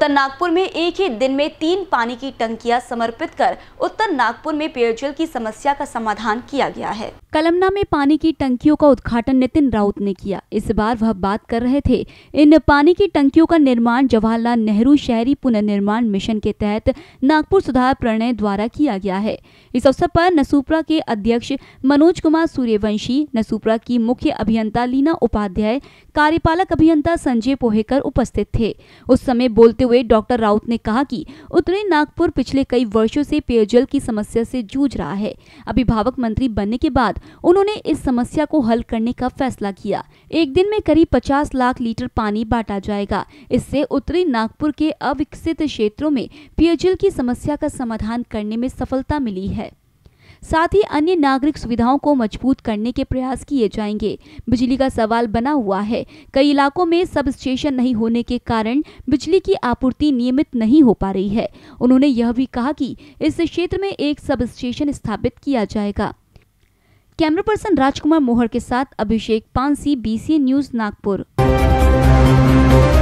उत्तर नागपुर में एक ही दिन में तीन पानी की टंकियां समर्पित कर उत्तर नागपुर में पेयजल की समस्या का समाधान किया गया है कलमना में पानी की टंकियों का उद्घाटन नितिन राउत ने किया इस बार वह बात कर रहे थे इन पानी की टंकियों का निर्माण जवाहरलाल नेहरू शहरी पुनर्निर्माण मिशन के तहत नागपुर सुधार प्रणय द्वारा किया गया है इस अवसर पर नसूपरा के अध्यक्ष मनोज कुमार सूर्यवंशी नसूपरा की मुख्य अभियंता लीना उपाध्याय कार्यपालक अभियंता संजय पोहेकर उपस्थित थे उस समय बोलते हुए डॉक्टर राउत ने कहा कि उत्तरी नागपुर पिछले कई वर्षों से पेयजल की समस्या से जूझ रहा है अभिभावक मंत्री बनने के बाद उन्होंने इस समस्या को हल करने का फैसला किया एक दिन में करीब पचास लाख लीटर पानी बांटा जाएगा इससे उत्तरी नागपुर के अविकसित क्षेत्रों में पेयजल की समस्या का समाधान करने में सफलता मिली है साथ ही अन्य नागरिक सुविधाओं को मजबूत करने के प्रयास किए जाएंगे बिजली का सवाल बना हुआ है कई इलाकों में सब स्टेशन नहीं होने के कारण बिजली की आपूर्ति नियमित नहीं हो पा रही है उन्होंने यह भी कहा कि इस क्षेत्र में एक सब स्टेशन स्थापित किया जाएगा कैमरा पर्सन राजकुमार मोहर के साथ अभिषेक पानसी बी न्यूज नागपुर